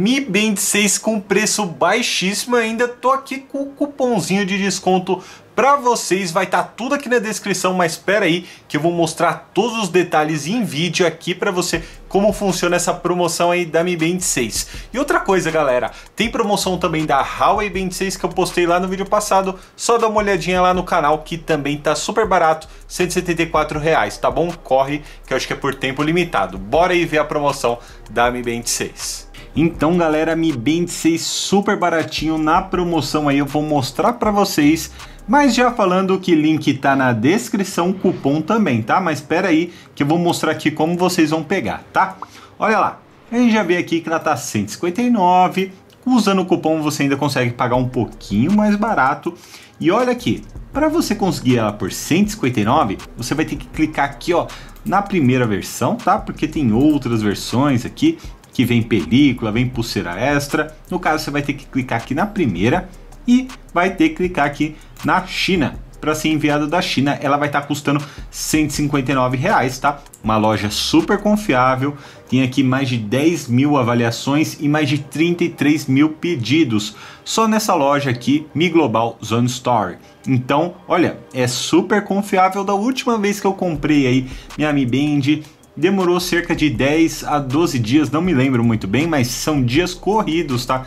Mi Band 6 com preço baixíssimo ainda. Tô aqui com o cupomzinho de desconto para vocês, vai estar tá tudo aqui na descrição, mas espera aí que eu vou mostrar todos os detalhes em vídeo aqui para você como funciona essa promoção aí da Mi Band 6. E outra coisa, galera, tem promoção também da Huawei Band 6 que eu postei lá no vídeo passado, só dá uma olhadinha lá no canal que também tá super barato, 174 reais, tá bom? Corre, que eu acho que é por tempo limitado. Bora aí ver a promoção da Mi Band 6. Então, galera, Mi Band 6 super baratinho na promoção aí, eu vou mostrar para vocês. Mas já falando que link tá na descrição, cupom também, tá? Mas espera aí que eu vou mostrar aqui como vocês vão pegar, tá? Olha lá, a gente já vê aqui que ela tá 159, usando o cupom você ainda consegue pagar um pouquinho mais barato. E olha aqui, para você conseguir ela por 159, você vai ter que clicar aqui, ó, na primeira versão, tá? Porque tem outras versões aqui que vem película, vem pulseira extra. No caso, você vai ter que clicar aqui na primeira e vai ter que clicar aqui na China para ser enviada da China, ela vai estar tá custando 159 reais, tá? Uma loja super confiável, tem aqui mais de 10 mil avaliações e mais de 33 mil pedidos só nessa loja aqui, Mi Global Zone Store. Então, olha, é super confiável. Da última vez que eu comprei aí minha Mi Band demorou cerca de 10 a 12 dias, não me lembro muito bem, mas são dias corridos, tá?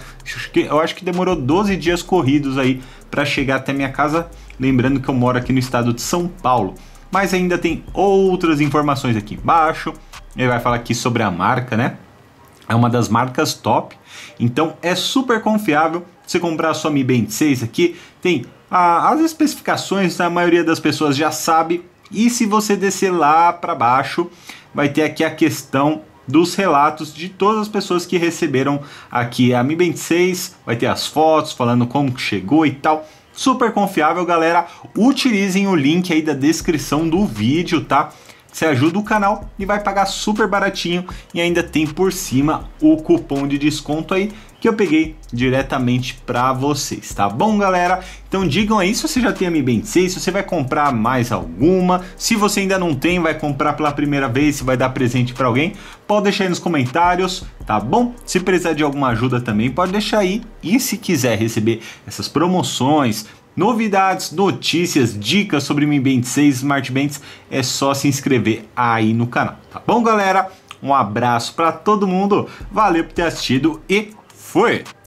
Eu acho que demorou 12 dias corridos aí para chegar até minha casa, lembrando que eu moro aqui no estado de São Paulo. Mas ainda tem outras informações aqui embaixo. Ele vai falar aqui sobre a marca, né? É uma das marcas top, então é super confiável. Você comprar a sua Mi Band 6 aqui, tem a, as especificações, tá? a maioria das pessoas já sabe, e se você descer lá para baixo, vai ter aqui a questão dos relatos de todas as pessoas que receberam aqui a Mi Band 6, vai ter as fotos falando como que chegou e tal. Super confiável, galera. Utilizem o link aí da descrição do vídeo, tá? Você ajuda o canal e vai pagar super baratinho e ainda tem por cima o cupom de desconto aí que eu peguei diretamente para vocês, tá bom, galera? Então digam aí se você já tem a Mi Band 6, se você vai comprar mais alguma, se você ainda não tem, vai comprar pela primeira vez, se vai dar presente para alguém, pode deixar aí nos comentários, tá bom? Se precisar de alguma ajuda também, pode deixar aí. E se quiser receber essas promoções, Novidades, notícias, dicas sobre Mi Band 6 Smart Bands é só se inscrever aí no canal, tá bom, galera? Um abraço para todo mundo, valeu por ter assistido e Fui!